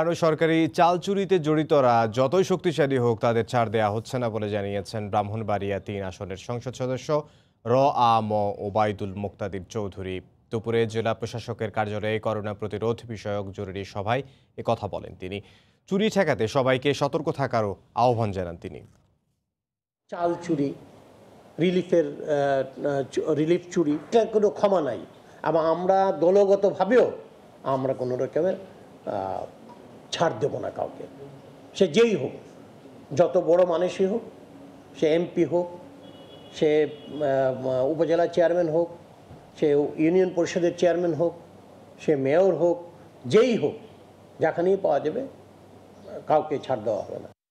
আরও সরকারি চাল চুরিতে জড়িতরা যতই শক্তিশালী হোক তাদের ছাড় দেয়া হচ্ছে না বলে জানিয়েছেন ব্রাহ্মণবাড়িয়া তিন আসনের সংসদ সদস্য র আ ম ওবায়দুল মুক্তাদির চৌধুরী দুপুরে জেলা প্রশাসকের কার্যালয়ে করোনা প্রতিরোধ বিষয়ক জরুরি সভায় এ কথা বলেন তিনি চুরি ঠেকাতে সবাইকে সতর্ক থাকারও আহ্বান জানান তিনি চাল চুরি রিলিফের রিলিফ চুরি কোনো ক্ষমা নাই আমরা দলগতভাবেও আমরা কোনো রকমের ছাড় দেব না কাউকে সে যেই হোক যত বড় মানুষই হোক সে এমপি হোক সে উপজেলা চেয়ারম্যান হোক সে ইউনিয়ন পরিষদের চেয়ারম্যান হোক সে মেয়র হোক যেই হোক যেখানেই পাওয়া যাবে কাউকে ছাড় দেওয়া হবে না